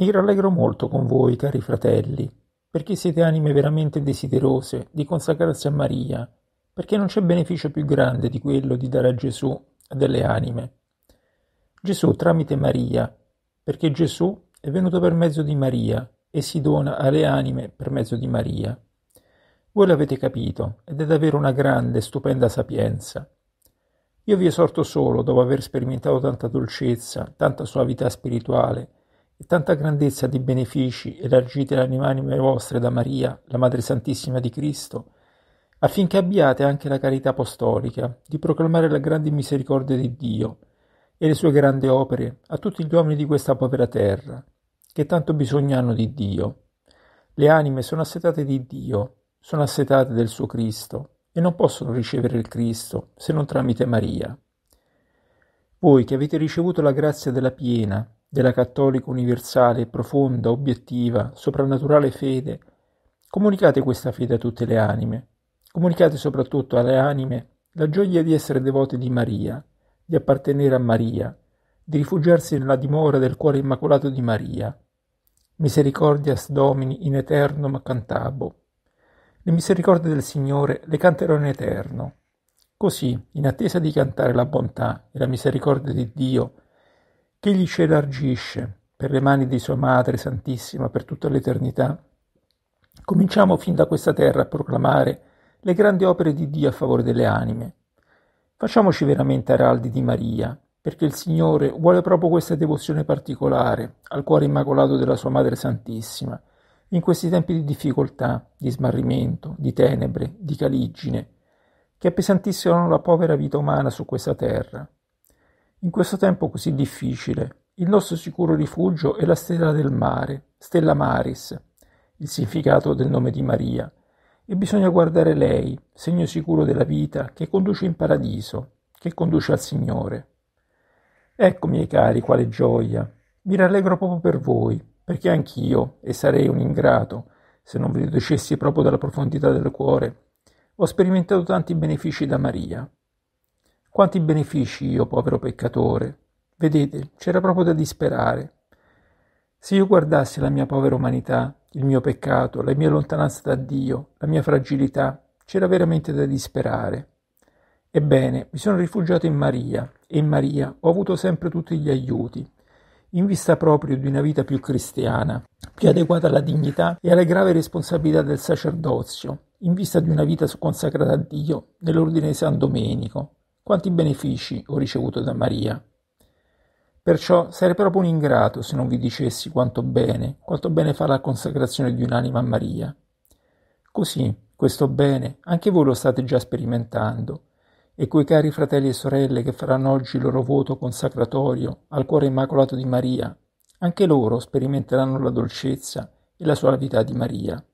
Mi rallegro molto con voi, cari fratelli, perché siete anime veramente desiderose di consacrarsi a Maria, perché non c'è beneficio più grande di quello di dare a Gesù delle anime. Gesù tramite Maria, perché Gesù è venuto per mezzo di Maria e si dona alle anime per mezzo di Maria. Voi l'avete capito ed è davvero una grande, stupenda sapienza. Io vi esorto solo, dopo aver sperimentato tanta dolcezza, tanta suavità spirituale, e tanta grandezza di benefici elargite alle anime vostre da Maria, la Madre Santissima di Cristo, affinché abbiate anche la carità apostolica di proclamare la grande misericordia di Dio e le sue grandi opere a tutti gli uomini di questa povera terra, che tanto bisogno hanno di Dio. Le anime sono assetate di Dio, sono assetate del suo Cristo e non possono ricevere il Cristo se non tramite Maria. Voi che avete ricevuto la grazia della piena della cattolica universale, profonda, obiettiva, soprannaturale fede, comunicate questa fede a tutte le anime. Comunicate soprattutto alle anime la gioia di essere devote di Maria, di appartenere a Maria, di rifugiarsi nella dimora del cuore immacolato di Maria. Misericordias Domini in eternum cantabo. Le misericordie del Signore le canterò in eterno. Così, in attesa di cantare la bontà e la misericordia di Dio, che gli celargisce per le mani di sua Madre Santissima per tutta l'eternità? Cominciamo fin da questa terra a proclamare le grandi opere di Dio a favore delle anime. Facciamoci veramente araldi di Maria, perché il Signore vuole proprio questa devozione particolare al cuore immacolato della sua Madre Santissima, in questi tempi di difficoltà, di smarrimento, di tenebre, di caligine, che appesantissero la povera vita umana su questa terra. In questo tempo così difficile, il nostro sicuro rifugio è la stella del mare, stella Maris, il significato del nome di Maria, e bisogna guardare lei, segno sicuro della vita, che conduce in paradiso, che conduce al Signore. Ecco, miei cari, quale gioia! Mi rallegro proprio per voi, perché anch'io, e sarei un ingrato, se non vi dicessi proprio dalla profondità del cuore, ho sperimentato tanti benefici da Maria. Quanti benefici io, povero peccatore! Vedete, c'era proprio da disperare. Se io guardassi la mia povera umanità, il mio peccato, la mia lontananza da Dio, la mia fragilità, c'era veramente da disperare. Ebbene, mi sono rifugiato in Maria e in Maria ho avuto sempre tutti gli aiuti, in vista proprio di una vita più cristiana, più adeguata alla dignità e alle grave responsabilità del sacerdozio, in vista di una vita consacrata a Dio nell'ordine di San Domenico, quanti benefici ho ricevuto da Maria. Perciò sarei proprio un ingrato se non vi dicessi quanto bene, quanto bene fa la consacrazione di un'anima a Maria. Così, questo bene, anche voi lo state già sperimentando, e quei cari fratelli e sorelle che faranno oggi il loro voto consacratorio al cuore immacolato di Maria, anche loro sperimenteranno la dolcezza e la suavità di Maria.